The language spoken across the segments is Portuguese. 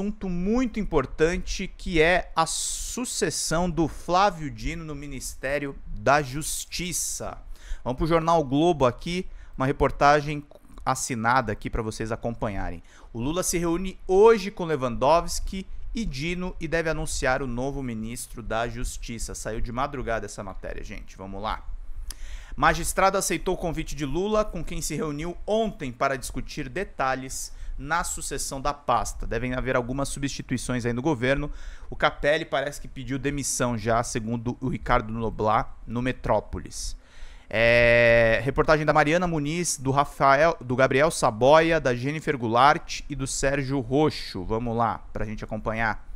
assunto muito importante que é a sucessão do Flávio Dino no Ministério da Justiça. Vamos para o Jornal Globo aqui, uma reportagem assinada aqui para vocês acompanharem. O Lula se reúne hoje com Lewandowski e Dino e deve anunciar o novo ministro da Justiça. Saiu de madrugada essa matéria, gente. Vamos lá. Magistrado aceitou o convite de Lula, com quem se reuniu ontem para discutir detalhes na sucessão da pasta. Devem haver algumas substituições aí no governo. O Capelli parece que pediu demissão já, segundo o Ricardo Noblar, no Metrópolis. É... reportagem da Mariana Muniz, do Rafael, do Gabriel Saboia, da Jennifer Goulart e do Sérgio Roxo. Vamos lá, para a gente acompanhar.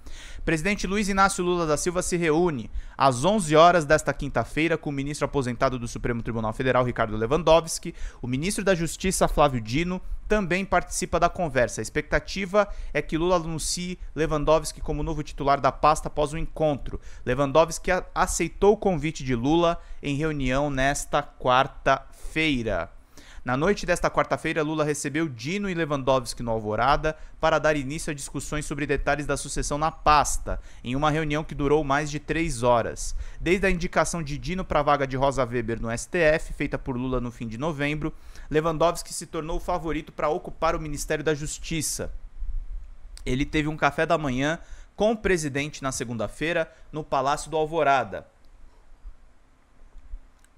Presidente Luiz Inácio Lula da Silva se reúne às 11 horas desta quinta-feira com o ministro aposentado do Supremo Tribunal Federal, Ricardo Lewandowski, o ministro da Justiça, Flávio Dino, também participa da conversa. A expectativa é que Lula anuncie Lewandowski como novo titular da pasta após o encontro. Lewandowski aceitou o convite de Lula em reunião nesta quarta-feira. Na noite desta quarta-feira, Lula recebeu Dino e Lewandowski no Alvorada para dar início a discussões sobre detalhes da sucessão na pasta, em uma reunião que durou mais de três horas. Desde a indicação de Dino para a vaga de Rosa Weber no STF, feita por Lula no fim de novembro, Lewandowski se tornou o favorito para ocupar o Ministério da Justiça. Ele teve um café da manhã com o presidente na segunda-feira no Palácio do Alvorada.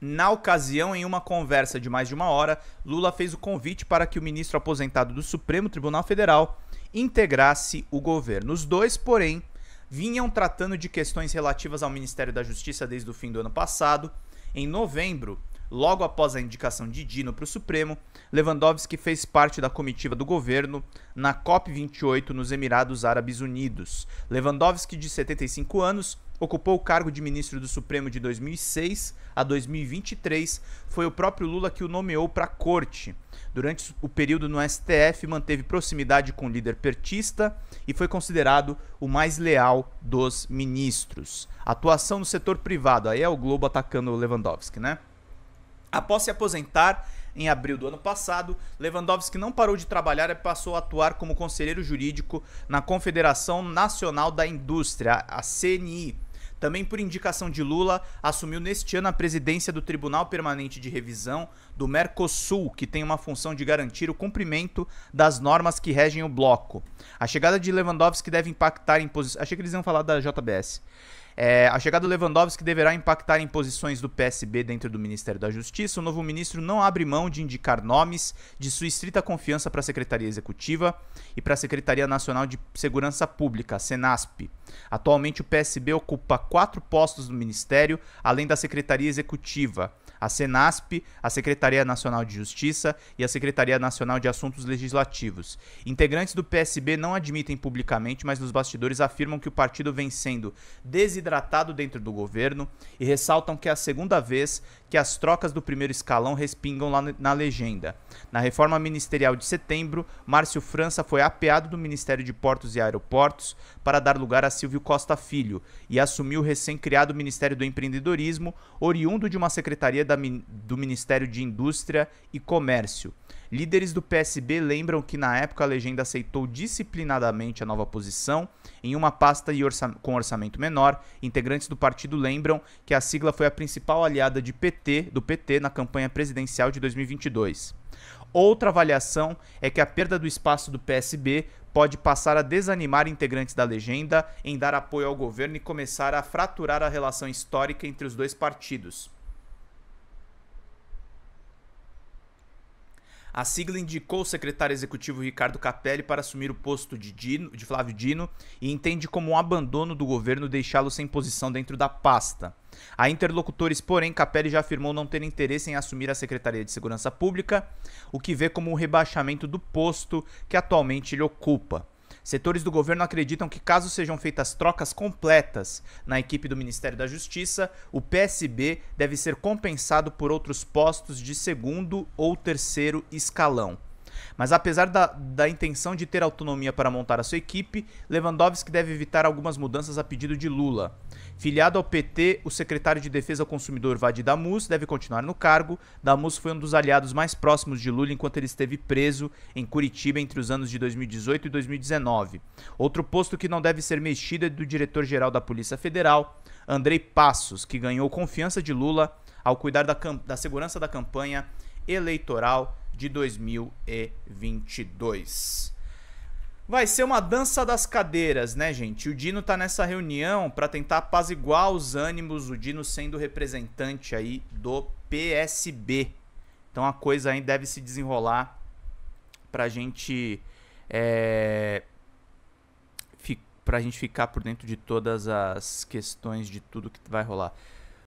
Na ocasião, em uma conversa de mais de uma hora, Lula fez o convite para que o ministro aposentado do Supremo Tribunal Federal integrasse o governo. Os dois, porém, vinham tratando de questões relativas ao Ministério da Justiça desde o fim do ano passado. Em novembro, logo após a indicação de Dino para o Supremo, Lewandowski fez parte da comitiva do governo na COP28 nos Emirados Árabes Unidos. Lewandowski, de 75 anos, Ocupou o cargo de ministro do Supremo de 2006 a 2023. Foi o próprio Lula que o nomeou para a corte. Durante o período no STF, manteve proximidade com o líder pertista e foi considerado o mais leal dos ministros. Atuação no setor privado. Aí é o Globo atacando o Lewandowski, né? Após se aposentar em abril do ano passado, Lewandowski não parou de trabalhar e passou a atuar como conselheiro jurídico na Confederação Nacional da Indústria, a CNI, também por indicação de Lula, assumiu neste ano a presidência do Tribunal Permanente de Revisão do Mercosul, que tem uma função de garantir o cumprimento das normas que regem o bloco. A chegada de Lewandowski deve impactar em posições. Achei que eles iam falar da JBS. É, a chegada do Lewandowski deverá impactar em posições do PSB dentro do Ministério da Justiça. O novo ministro não abre mão de indicar nomes de sua estrita confiança para a Secretaria Executiva e para a Secretaria Nacional de Segurança Pública, Senasp. Atualmente, o PSB ocupa quatro postos no ministério, além da Secretaria Executiva a Senasp, a Secretaria Nacional de Justiça e a Secretaria Nacional de Assuntos Legislativos. Integrantes do PSB não admitem publicamente, mas nos bastidores afirmam que o partido vem sendo desidratado dentro do governo e ressaltam que é a segunda vez que as trocas do primeiro escalão respingam lá na legenda. Na reforma ministerial de setembro, Márcio França foi apeado do Ministério de Portos e Aeroportos para dar lugar a Silvio Costa Filho e assumiu o recém-criado Ministério do Empreendedorismo, oriundo de uma secretaria da, do Ministério de Indústria e Comércio. Líderes do PSB lembram que na época a legenda aceitou disciplinadamente a nova posição em uma pasta orça com orçamento menor. Integrantes do partido lembram que a sigla foi a principal aliada de PT, do PT na campanha presidencial de 2022. Outra avaliação é que a perda do espaço do PSB pode passar a desanimar integrantes da legenda em dar apoio ao governo e começar a fraturar a relação histórica entre os dois partidos. A sigla indicou o secretário executivo Ricardo Capelli para assumir o posto de, Dino, de Flávio Dino e entende como um abandono do governo deixá-lo sem posição dentro da pasta. A interlocutores, porém, Capelli já afirmou não ter interesse em assumir a Secretaria de Segurança Pública, o que vê como um rebaixamento do posto que atualmente ele ocupa. Setores do governo acreditam que, caso sejam feitas trocas completas na equipe do Ministério da Justiça, o PSB deve ser compensado por outros postos de segundo ou terceiro escalão. Mas apesar da, da intenção de ter autonomia para montar a sua equipe, Lewandowski deve evitar algumas mudanças a pedido de Lula. Filiado ao PT, o secretário de Defesa ao Consumidor Vadi Damus deve continuar no cargo. Damus foi um dos aliados mais próximos de Lula enquanto ele esteve preso em Curitiba entre os anos de 2018 e 2019. Outro posto que não deve ser mexido é do diretor-geral da Polícia Federal, Andrei Passos, que ganhou confiança de Lula ao cuidar da, da segurança da campanha eleitoral de 2022. Vai ser uma dança das cadeiras, né, gente? O Dino tá nessa reunião para tentar apaziguar os ânimos, o Dino sendo representante aí do PSB. Então a coisa aí deve se desenrolar pra gente é, pra gente ficar por dentro de todas as questões de tudo que vai rolar.